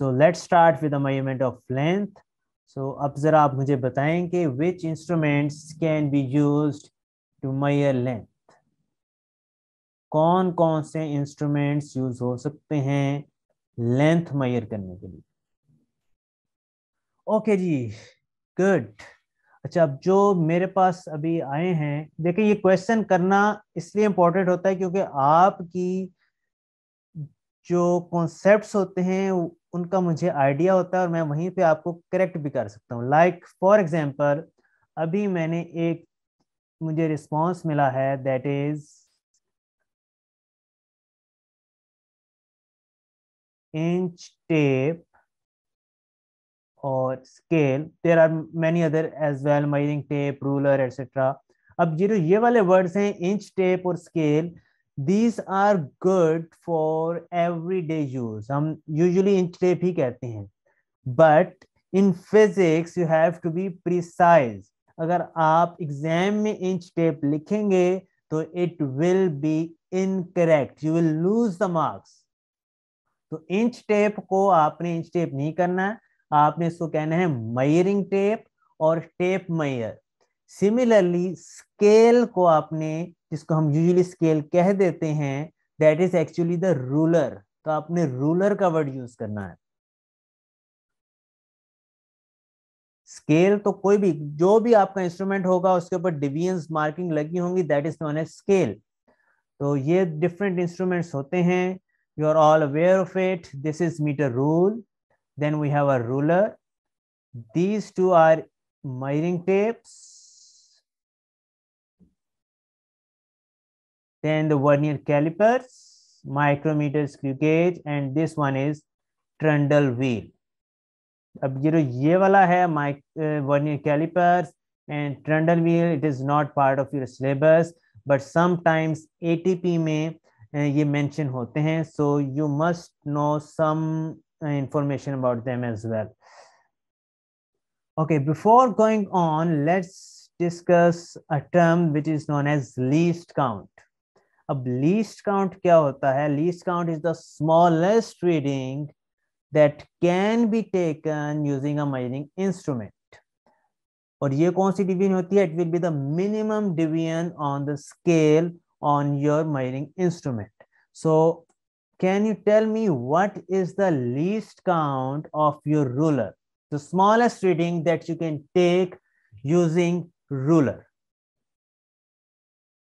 So let start with measurement of length so अब ज़रा आप मुझे बताएंगे which instruments can be use to measure length कौन कौन से इंस्ट्रूमेंट्स यूज हो सकते हैं लेंथ मेयर करने के लिए ओके जी गुड अच्छा अब जो मेरे पास अभी आए हैं देखिए ये क्वेश्चन करना इसलिए इम्पोर्टेंट होता है क्योंकि आपकी जो कॉन्सेप्ट्स होते हैं उनका मुझे आइडिया होता है और मैं वहीं पे आपको करेक्ट भी कर सकता हूँ लाइक फॉर एग्जाम्पल अभी मैंने एक मुझे रिस्पॉन्स मिला है दैट इज इंच टेप और scale there are many other as well माइनिंग टेप रूलर एटसेट्रा अब ये जो ये वाले वर्ड्स हैं इंच टेप और scale these are good for every day use हम यूजली इंच टेप ही कहते हैं but in physics you have to be precise अगर आप एग्जाम में इंच टेप लिखेंगे तो it will be incorrect you will lose the marks तो इंच टेप को आपने इंच टेप नहीं करना है आपने इसको कहना है मयरिंग टेप और टेप मयर सिमिलरली स्केल को आपने जिसको हम यूजली स्केल कह देते हैं that is actually the ruler तो आपने रूलर का वर्ड यूज करना है स्केल तो कोई भी जो भी आपका इंस्ट्रूमेंट होगा उसके ऊपर डिवियंस मार्किंग लगी होंगी that is known as scale तो ये डिफरेंट इंस्ट्रूमेंट्स होते हैं you are all aware of it this is metre rule then we have a ruler these two are measuring tapes then the vernier calipers, micrometer screw gauge, and this one is trundle wheel. अब ये जो ये वाला है माइक vernier calipers and trundle wheel it is not part of your syllabus but sometimes ATP में ये mention होते हैं so you must know some information about them as well okay before going on let's discuss a term which is known as least count अब least count क्या होता है least count is the smallest reading that can be taken using a measuring instrument और ये कौन सी division होती है it will be the minimum division on the scale on your measuring instrument so can you tell me what is the least count of your ruler the smallest reading that you can take using ruler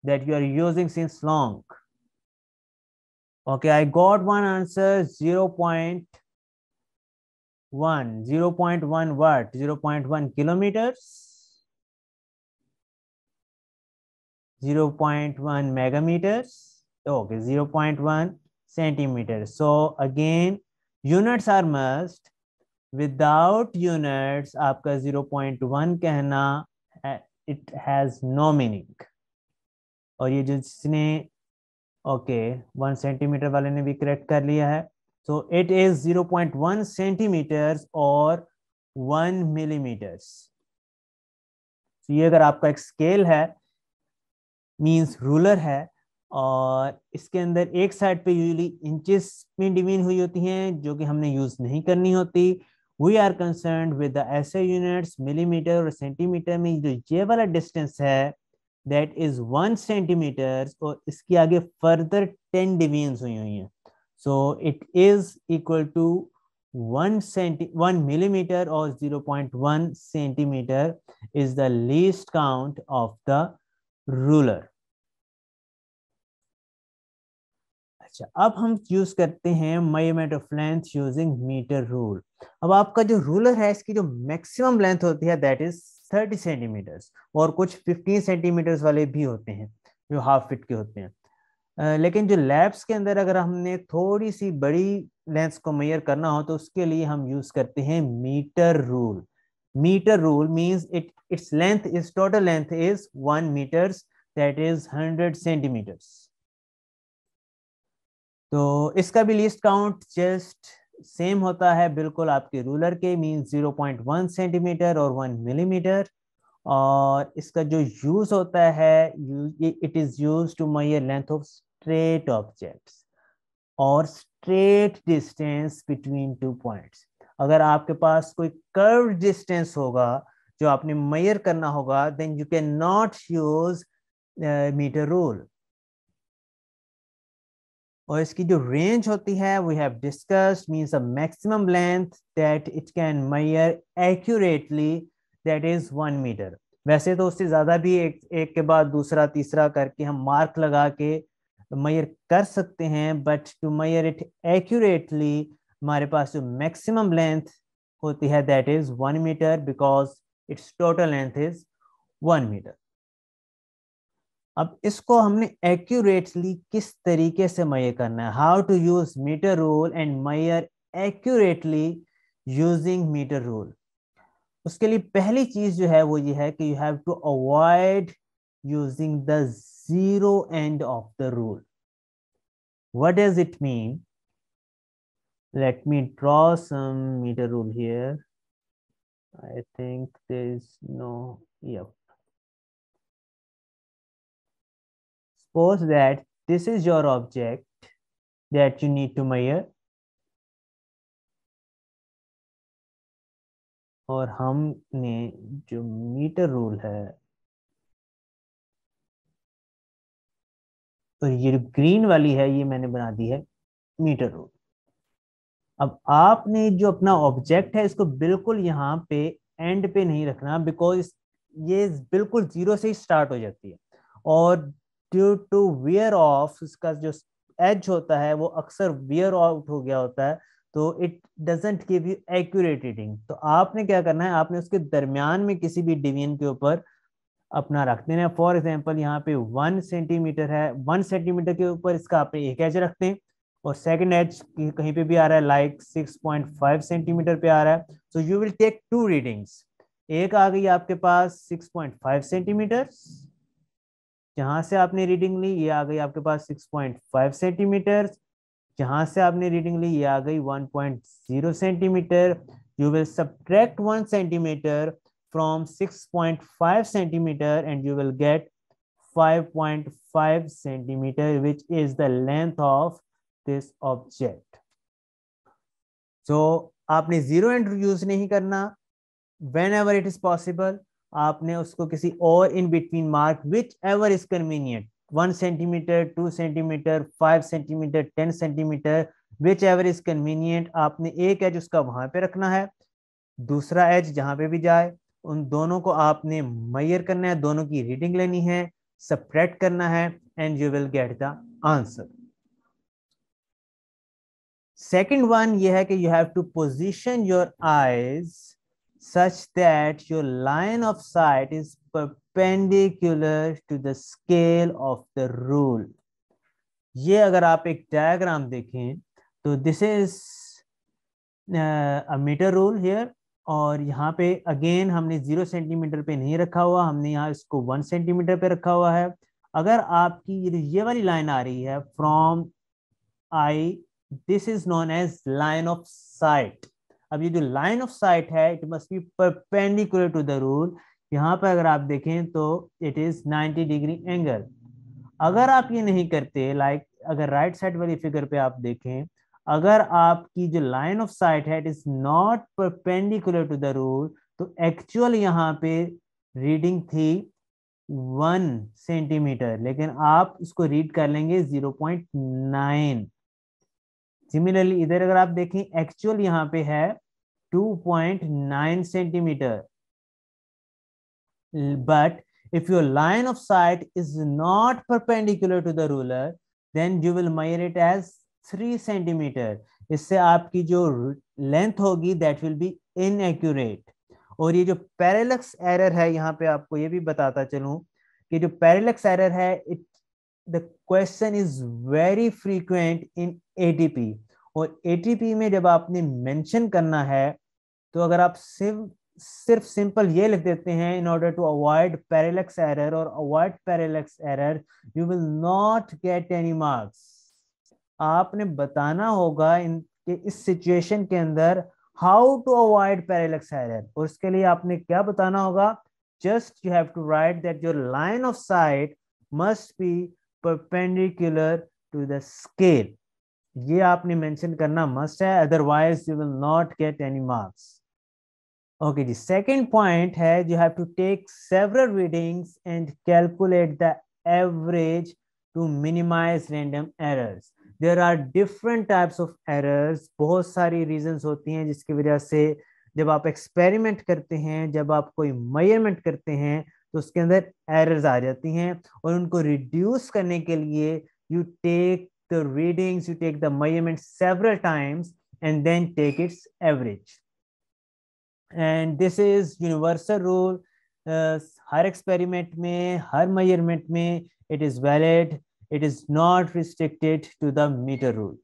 that you are using since long. Okay, I got one answer 0 0.1, 0 0.1 what? 0 0.1 kilometers, 0 0.1 megameters, okay, 0 0.1 centimeters. So again, units are must. Without units, आपका 0.1 कहना eh, it has no meaning. और ये जिसने okay one centimetre वाले ने भी correct कर लिया है so it is zero point one centimetres और वन मिलीमीटर्स ये अगर आपका एक स्केल है मींस रूलर है और इसके अंदर एक साइड पे यूजली इंचेस में डिवीन हुई होती हैं जो कि हमने यूज नहीं करनी होती we are concern with the ऐसे यूनिट्स मिलीमीटर और सेंटीमीटर में जो ये वाला डिस्टेंस है दैट इज वन सेंटीमीटर और इसके आगे फर्दर टेन डिवीजन हुई हुई हैं so it is equal to one centi one millimetre और zero point one centimetre is the least count of the ruler अच्छा अब हम यूज करते हैं measurement of length using metre rule अब आपका जो रूलर है इसकी जो मैक्सिमम लेंथ होती है दैट इज 30 सेंटीमीटर्स और कुछ 15 सेंटीमीटर्स वाले भी होते हैं जो हाफ फिट के होते हैं लेकिन जो लैब्स के अंदर अगर हमने थोड़ी सी बड़ी लेंस को मेयर करना हो तो उसके लिए हम यूज करते हैं metre rule metre rule means it its length is total length is one metres that is hundred centimetres तो इसका भी लिस्ट काउंट जस्ट सेम होता है बिल्कुल आपके रूलर के मीन 0.1 सेंटीमीटर और 1 मिलीमीटर mm, और इसका जो यूज होता है it is use to measure length of straight objects और straight distance between two points अगर आपके पास कोई कर्व डिस्टेंस होगा जो आपने मयर करना होगा then you can not use metre rule और इसकी जो रेंज होती है we have discussed means a maximum length that it can measure accurately that is one metre वैसे तो उससे ज़्यादा भी एक एक के बाद दूसरा तीसरा करके हम मार्क लगा के मैयर कर सकते हैं but to measure it accurately हमारे पास जो मैक्सिमम लेंथ होती है that is one metre because its total length is one metre अब इसको हमने एक्यूरेटली किस तरीके से मयर करना है how to use metre rule and measure accurately using metre rule उसके लिए पहली चीज जो है वो ये है कि you have to avoid using the zero end of the rule what does it mean let me draw some metre rule here I think दो is suppose that this is your object that you need to measure और हमने जो metre rule है और तो ये green वाली है ये मैंने बना दी है मीटर रूल अब आपने जो अपना ऑब्जेक्ट है इसको बिल्कुल यहाँ पे एंड पे नहीं रखना बिकॉज ये बिल्कुल जीरो से ही स्टार्ट हो जाती है और ड्यू टू वियर ऑफ इसका जो एज होता है वो अक्सर वियर आउट हो गया होता है तो it doesn't give you accurate reading तो आपने क्या करना है आपने उसके दरमियान में किसी भी डिवीजन के ऊपर अपना रख देना है फॉर एग्जाम्पल यहाँ पे वन सेंटीमीटर है वन सेंटीमीटर के ऊपर इसका आप एक एज रखते हैं और सेकेंड एज कहीं पे भी आ रहा है like six point five centimetre पे आ रहा है so you will take two readings एक आ गई आपके पास सिक्स पॉइंट फाइव सेंटीमीटर जहां से आपने रीडिंग ली ये आ गई आपके पास सिक्स फाइव सेंटीमीटर जहां से आपने रीडिंग ली ये आ गई 1.0 centimetre you will subtract 1 centimetre from 6.5 centimetre and you will get 5.5 centimetre which is the length of this object so आपने जीरो इंट्रोड्यूस नहीं करना whenever it is possible आपने उसको किसी और in between mark whichever is convenient one centimetre two centimetre five centimetre ten centimetre whichever is convenient आपने एक as उसका वहां पे रखना है दूसरा एज जहां पे भी जाए उन दोनों को आपने मैयर करना है दोनों की रीडिंग लेनी है सपरेट करना है and you will get the answer second one ये है कि you have to position your eyes such that your line of sight is perpendicular to the scale of the rule. ye agar aap ek diagram dekhen to this is uh, a meter rule here और यहाँ पे again हमने zero centimetre पे नहीं रखा हुआ हमने यहाँ इसको वन सेंटीमीटर पे रखा हुआ है अगर आपकी ये वाली लाइन आ रही है from eye this is known as line of sight अब ये जो लाइन ऑफ साइट है it must be perpendicular to the rule यहाँ पर अगर आप देखें तो इट इज 90 डिग्री एंगल अगर आप ये नहीं करते लाइक like, अगर राइट right साइड वाली फिगर पे आप देखें अगर आपकी जो लाइन ऑफ साइट है it is not perpendicular to the rule तो एक्चुअल यहाँ पे रीडिंग थी वन सेंटीमीटर लेकिन आप इसको रीड कर लेंगे जीरो पॉइंट नाइन सिमिलरली इधर अगर आप देखें एक्चुअल यहाँ पे है 2.9 centimetre but if your line of sight is not perpendicular to the ruler then you will measure it as 3 centimetre इससे आपकी जो लेंथ होगी दैट विल बी इनएक्यूरेट और ये जो पैरेलक्स एरर है यहाँ पे आपको ये भी बताता चलूं कि जो पैरेलक्स एरर है it the question is very frequent in ATP और एटीपी में जब आपने मेंशन करना है तो अगर आप सिर्फ सिर्फ सिंपल ये लिख देते हैं in order to avoid parallax error और avoid parallax error you will not get any marks आपने बताना होगा इन कि इस सिचुएशन के अंदर how to avoid parallax error और इसके लिए आपने क्या बताना होगा just you have to write that your line of sight must be perpendicular to the scale ये आपने मेंशन करना मस्ट है otherwise you will not get any marks okay जी सेकंड पॉइंट है you have to take several readings and calculate the average to minimise random errors there are different types of errors बहुत सारी reasons होती हैं जिसकी वजह से जब आप एक्सपेरिमेंट करते हैं जब आप कोई मयरमेंट करते हैं तो उसके अंदर एरर्स आ जाती हैं और उनको रिड्यूस करने के लिए you take the readings you take the measurement several times and then take its average and this is universal rule हर एक्सपेरिमेंट में हर मेजरमेंट में it is valid it is not restricted to the metre rule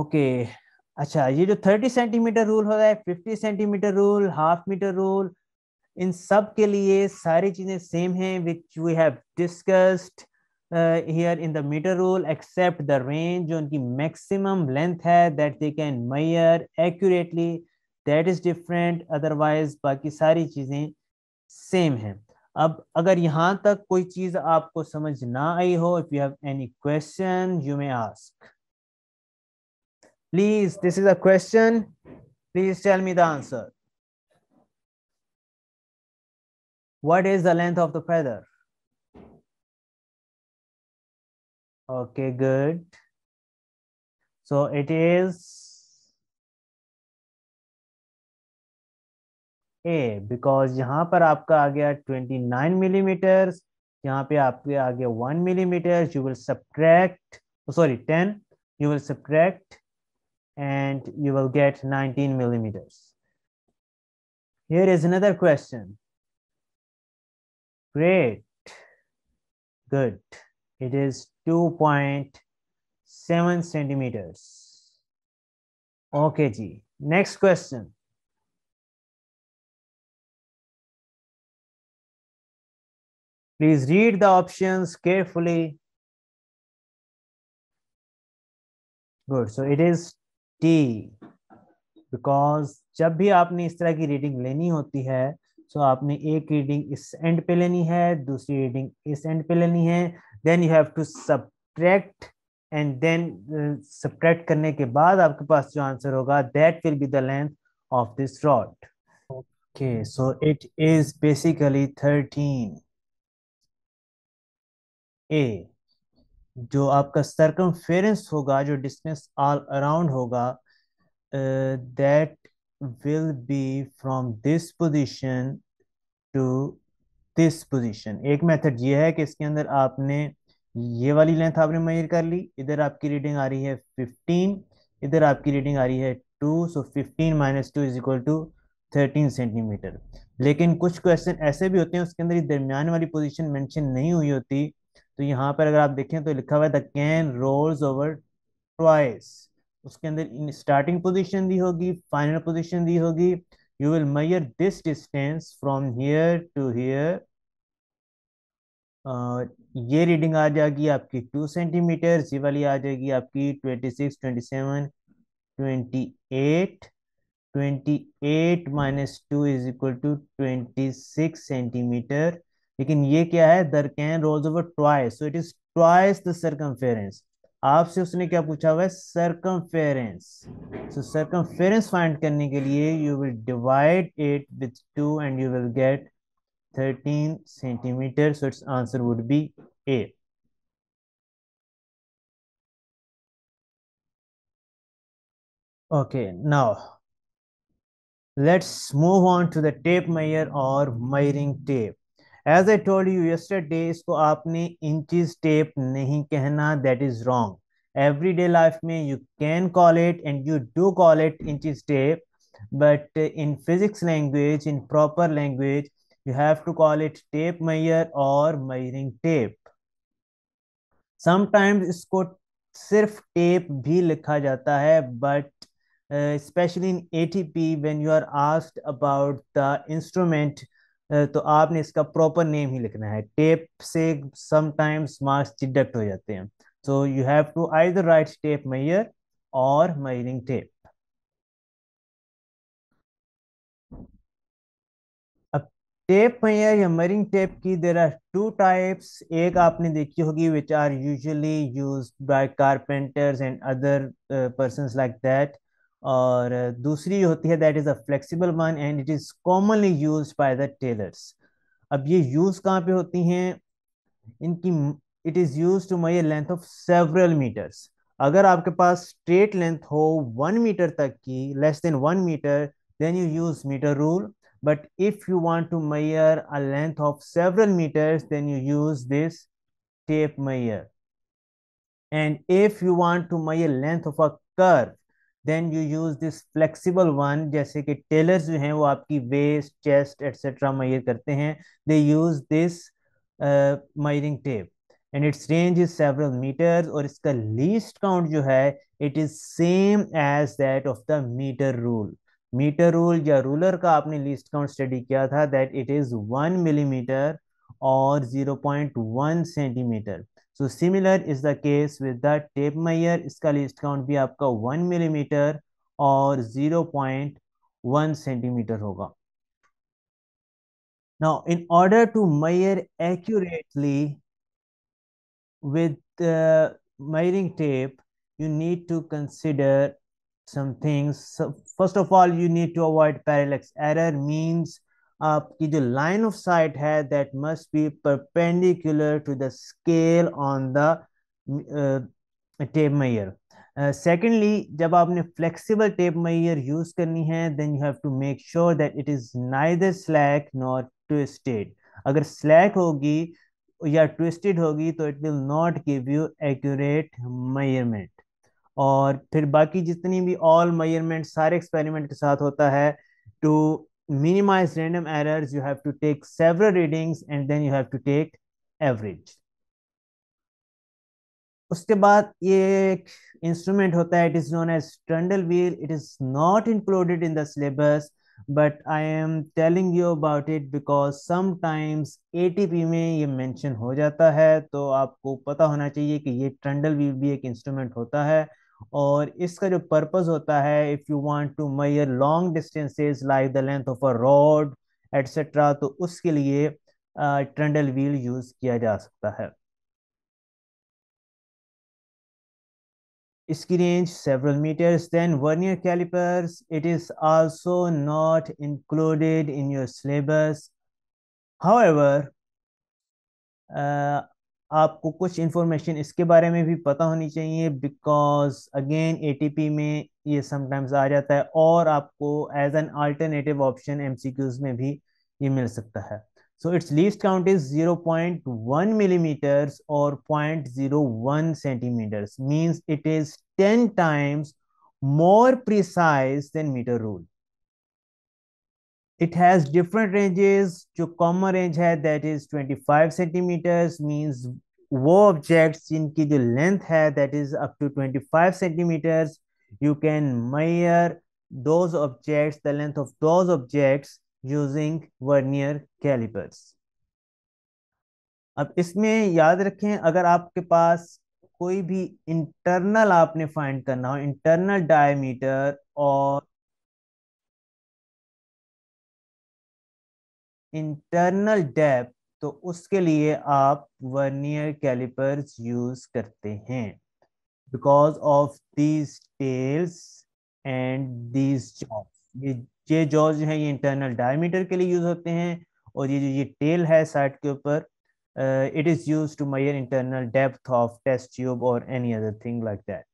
okay अच्छा ये जो thirty centimetre rule हो रहा है fifty centimetre rule half metre rule इन सब के लिए सारी चीज़ें सेम हैं which we have discussed here in the metre rule except the range जो उनकी मैक्सिमम लेंथ है that they can measure accurately that is different otherwise बाकी सारी चीज़ें सेम हैं अब अगर यहाँ तक कोई चीज़ आपको समझ ना आई हो if you have any question you may ask Please, this is a question. Please tell me the answer. What is the length of the feather? Okay, good. So it is A because yahan par aapka aa gaya 29 mm, yahan pe aapke aa gaya 1 mm you will subtract oh, sorry 10 you will subtract and you will get 19 millimeters. Here is another question. Great. Good. It is 2.7 centimeters. Okay, G. Next question. Please read the options carefully. Good. So it is टी because जब भी आपने इस तरह की reading लेनी होती है सो so आपने एक रीडिंग इस एंड पे लेनी है दूसरी रीडिंग इस एंड पे लेनी है then you have to subtract and then subtract करने के बाद आपके पास जो आंसर होगा that will be the length of this rod okay so it is basically thirteen uh जो आपका सर्कम फेरेंस होगा जो डिस्टेंस ऑल अराउंड होगा that will be from this position to this position एक मेथड ये है कि इसके अंदर आपने ये वाली लेंथ आपने मयर कर ली इधर आपकी रीडिंग आ रही है फिफ्टीन इधर आपकी रीडिंग आ रही है two so fifteen minus two is equal to thirteen centimetre लेकिन कुछ क्वेश्चन ऐसे भी होते हैं उसके अंदर दरमियान वाली पोजिशन मैंशन नहीं हुई होती तो यहाँ पर अगर आप देखें तो लिखा हुआ है the can rolls over twice उसके अंदर स्टार्टिंग पोजिशन दी होगी फाइनल पोजिशन दी होगी you will measure this distance from here to here ये रीडिंग आ जाएगी आपकी टू सेंटीमीटर ये वाली आ जाएगी आपकी twenty six twenty seven twenty eight twenty eight minus two is equal to twenty six centimetre लेकिन ये क्या है the can rolls over twice so it is twice the circumference आपसे उसने क्या पूछा हुआ है सर्कमफेरेंस सो सर्कमफेरेंस फाइंड करने के लिए you will divide it with two and you will get thirteen centimetre so its answer would be A okay now let's move on to the tape measure और measuring tape as a tool you yesterday इसको आपने inch नहीं कहना that is wrong everyday life में you can call it and you do call it inch but in physics language in proper language you have to call it tape measure और measuring tape sometimes इसको सिर्फ tape भी लिखा जाता है but specially in A T P when you are asked about the instrument तो आपने इसका प्रॉपर नेम ही लिखना है टेप से समटाइम्स मार्क्स डिडक्ट हो जाते हैं so you have to either write tape measure और मैरिंग टेप अब टेप मैयर या मरिंग टेप की देर आर टू टाइप्स एक आपने देखी होगी which are usually used by carpenters and other person like that और दूसरी होती है that is a flexible one and it is commonly used by the tailors अब ये यूज कहाँ पे होती हैं इनकी इट इज यूज टू मई लेंथ ऑफ सेवरल मीटर्स अगर आपके पास स्ट्रेट लेंथ हो वन मीटर तक की less than one metre then you use metre rule but if you want to measure a length of several metres then you use this tape measure and if you want to measure length of a curve then you use this flexible one जैसे कि Taylor जो हैं वो आपकी waste chest etcetera measure करते हैं they use this measuring tape and its range is several metre और इसका लीस्ट काउंट जो है it is same as that of the metre rule metre rule या रूलर का आपने लीस्ट काउंट स्टडी किया था that it is one millimetre और zero point one centimetre so similar is the case with the tape measure इसका least count भी आपका one one millimeter or zero point one centimeter. now in order to measure accurately with uh, measuring tape you need to consider some things so first of all you need to avoid parallax error means आपकी जो line of sight है that must be perpendicular to the scale on the tape measure secondly जब आपने flexible tape measure use करनी है then you have to make sure that it is neither slack nor twisted अगर slack होगी या twisted होगी तो it will not give you accurate measurement और फिर बाकी जितनी भी ऑल मयरमेंट सारे एक्सपेरिमेंट के साथ होता है to minimize random errors, you have to take several readings and then you have to take average. उसके बाद ये एक इंस्ट्रूमेंट होता है it is known as trundle wheel it is not included in the syllabus but I am telling you about it because sometimes ATP में ये mention हो जाता है तो आपको पता होना चाहिए कि ये ट्रंडल व्हील भी एक इंस्ट्रूमेंट होता है और इसका जो पर्पज़ होता है if you want to measure long distances like the length of a road etcetera तो उसके लिए ट्रेंडल व्हील यूज़ किया जा सकता है इसकी range several metres then vernier callipers it is also not included in your syllabus however आपको कुछ इन्फॉर्मेशन इसके बारे में भी पता होनी चाहिए बिकॉज अगेन ए में ये समटाइम्स आ जाता है और आपको as an alternative option M में भी ये मिल सकता है so its least count is 0.1 millimetres और one centimetres means it is ten times more precise than metre rule it has different ranges जो common range है that is 25 centimeters means वो objects जिनकी जो length है that is up to 25 centimeters you can measure those objects the length of those objects using vernier calipers अब इसमें याद रखें अगर आपके पास कोई भी इंटरनल आपने फाइंड करना हो इंटरनल डायमीटर और इंटरनल डेप तो उसके लिए आप वर्नियर कैलिपर्स यूज करते हैं because of these tails and these जॉब्स ये ये जॉज हैं ये इंटरनल डायमीटर के लिए यूज होते हैं और ये जो ये टेल है साइड के ऊपर it is use to measure internal depth of test tube और any other thing like that